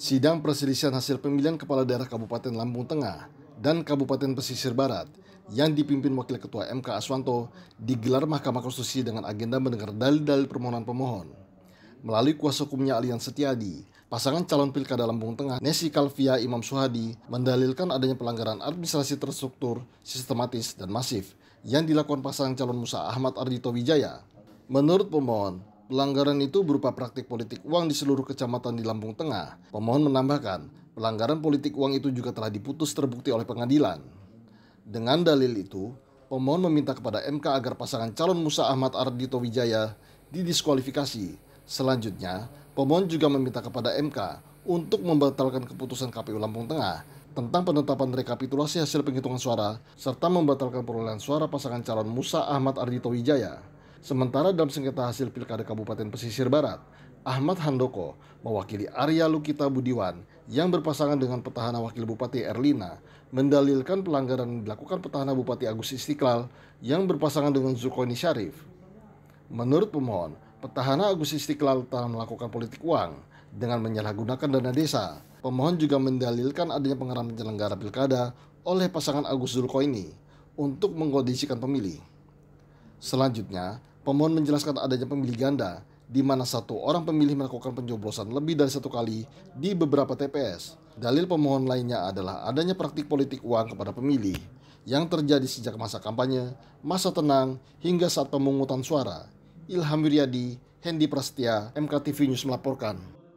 Sidang perselisihan hasil pemilihan kepala daerah Kabupaten Lampung Tengah dan Kabupaten Pesisir Barat yang dipimpin Wakil Ketua MK Aswanto digelar Mahkamah Konstitusi dengan agenda mendengar dalil-dalil permohonan pemohon. Melalui kuasa hukumnya Alian Setiadi, pasangan calon pilkada Lampung Tengah Nesi Kalvia Imam Suhadi mendalilkan adanya pelanggaran administrasi terstruktur, sistematis, dan masif yang dilakukan pasangan calon Musa Ahmad Ardito Wijaya. Menurut pemohon, Pelanggaran itu berupa praktik politik uang di seluruh kecamatan di Lampung Tengah. Pemohon menambahkan, pelanggaran politik uang itu juga telah diputus terbukti oleh pengadilan. Dengan dalil itu, pemohon meminta kepada MK agar pasangan calon Musa Ahmad Ardito Wijaya didiskualifikasi. Selanjutnya, pemohon juga meminta kepada MK untuk membatalkan keputusan KPU Lampung Tengah tentang penetapan rekapitulasi hasil penghitungan suara serta membatalkan perolehan suara pasangan calon Musa Ahmad Ardito Wijaya. Sementara dalam sengketa hasil Pilkada Kabupaten Pesisir Barat, Ahmad Handoko mewakili Arya Lukita Budiwan yang berpasangan dengan petahana Wakil Bupati Erlina mendalilkan pelanggaran yang dilakukan petahana Bupati Agus Istiqlal yang berpasangan dengan Zulkoni Syarif. Menurut pemohon, petahana Agus Istiqlal telah melakukan politik uang dengan menyalahgunakan dana desa. Pemohon juga mendalilkan adanya pengarahan penyelenggara pilkada oleh pasangan Agus Zulkoini untuk mengkondisikan pemilih. Selanjutnya, Pemohon menjelaskan adanya pemilih ganda, di mana satu orang pemilih melakukan pencoblosan lebih dari satu kali di beberapa TPS. Dalil pemohon lainnya adalah adanya praktik politik uang kepada pemilih yang terjadi sejak masa kampanye, masa tenang, hingga saat pemungutan suara. Ilham Wiryadi, Hendi Prastia, MKTV News melaporkan.